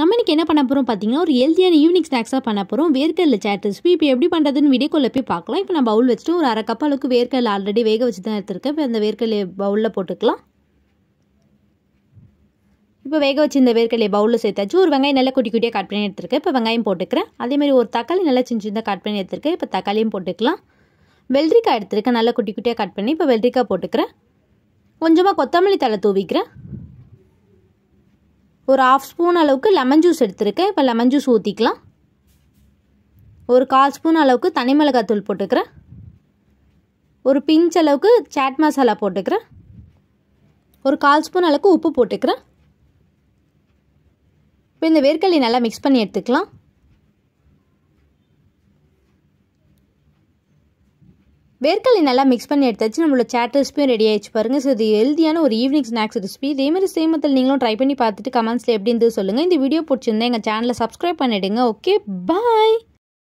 நம்ம இன்றைக்கி என்ன பண்ண போகிறோம் பார்த்தீங்கன்னா ஒரு ஹெல்த்தியான ஈவினிங் ஸ்நாக்ஸாக பண்ண போகிறோம் வேர்க்கடல சாட் ரெசிபி இப்போ எப்படி பண்ணுறதுன்னு கொள்ள போய் பார்க்கலாம் இப்போ நான் பவுல் வச்சுட்டு ஒரு அரை கப் அளவுக்கு வேர்க்கடல ஆல்ரெடி வேக வச்சு தான் எடுத்திருக்கேன் இப்போ அந்த வேர்க்கடலை பவுலில் போட்டுக்கலாம் இப்போ வேக வச்சு இந்த வேர்க்கடலையை பவுலில் சேர்த்தாச்சு ஒரு வெங்காயம் நல்லா குட்டி குட்டியாக கட் பண்ணி எடுத்துருக்கேன் இப்போ வெங்காயம் போட்டுக்கிறேன் அதேமாதிரி ஒரு தக்காளி நல்லா சின்ன சின்னதாக கட் பண்ணி எடுத்துருக்கேன் இப்போ தக்காளியும் போட்டுக்கலாம் வெள்ளரிக்காய் எடுத்துருக்கேன் நல்லா குட்டி குட்டியாக கட் பண்ணி இப்போ வெள்ளரிக்காய் போட்டுக்கிறேன் கொஞ்சமாக கொத்தமல்லி தலை தூவிக்கிறேன் ஒரு ஆஃப் ஸ்பூன் அளவுக்கு லெமன் ஜூஸ் எடுத்துருக்கேன் இப்போ லெமன் ஜூஸ் ஊற்றிக்கலாம் ஒரு கால் ஸ்பூன் அளவுக்கு தனி மிளகாத்தூள் போட்டுக்கிறேன் ஒரு பிஞ்ச் அளவுக்கு சாட் மசாலா போட்டுக்கிறேன் ஒரு கால் ஸ்பூன் அளவுக்கு உப்பு போட்டுக்கிறேன் இப்போ இந்த வேர்க்கல்லி நல்லா மிக்ஸ் பண்ணி எடுத்துக்கலாம் வேர்க்கடலை நல்லா மிக்ஸ் பண்ணி எடுத்தாச்சு நம்மளோட சேட் ரெசிபியும் ரெடி ஆயிடுச்சு பாருங்கள் ஸோ இது ஹெல்தியான ஒரு ஈவினிங் ஸ்நாக்ஸ் ரெசிபி மாதிரி சேமத்தில் நீங்களும் ட்ரை பண்ணி பார்த்துட்டு கமெண்ட்ஸில் எப்படி இருந்து சொல்லுங்கள் இந்த வீடியோ பிடிச்சிருந்தேன் எங்கள் சேனலை சப்ஸ்கிரைப் பண்ணிவிடுங்க ஓகே பாய்